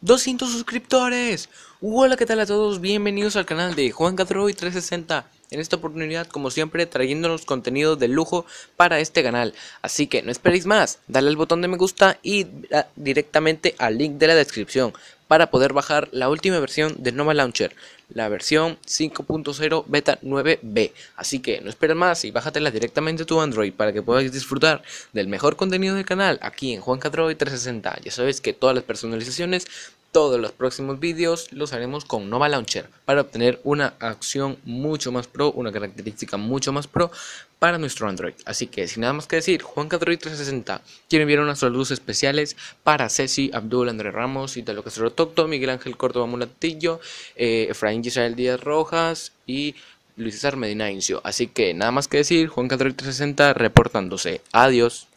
200 suscriptores. Hola, ¿qué tal a todos? Bienvenidos al canal de Juan Gadroy 360. En esta oportunidad, como siempre, trayéndonos contenido de lujo para este canal. Así que no esperéis más, dale al botón de me gusta y ah, directamente al link de la descripción para poder bajar la última versión de Nova Launcher, la versión 5.0 beta 9b. Así que no esperes más y bájatela directamente a tu Android para que puedas disfrutar del mejor contenido del canal aquí en Juan y 360. Ya sabes que todas las personalizaciones todos los próximos vídeos los haremos con Nova Launcher para obtener una acción mucho más pro, una característica mucho más pro para nuestro Android. Así que sin nada más que decir, Juan Android 360 quiere enviar unas saludos especiales para Ceci, Abdul, André Ramos, Italo Castro Tocto, Miguel Ángel Córdoba Mulatillo, eh, Efraín Gisrael Díaz Rojas y Luis César Medina Incio. Así que nada más que decir, Juan Android 360 reportándose. Adiós.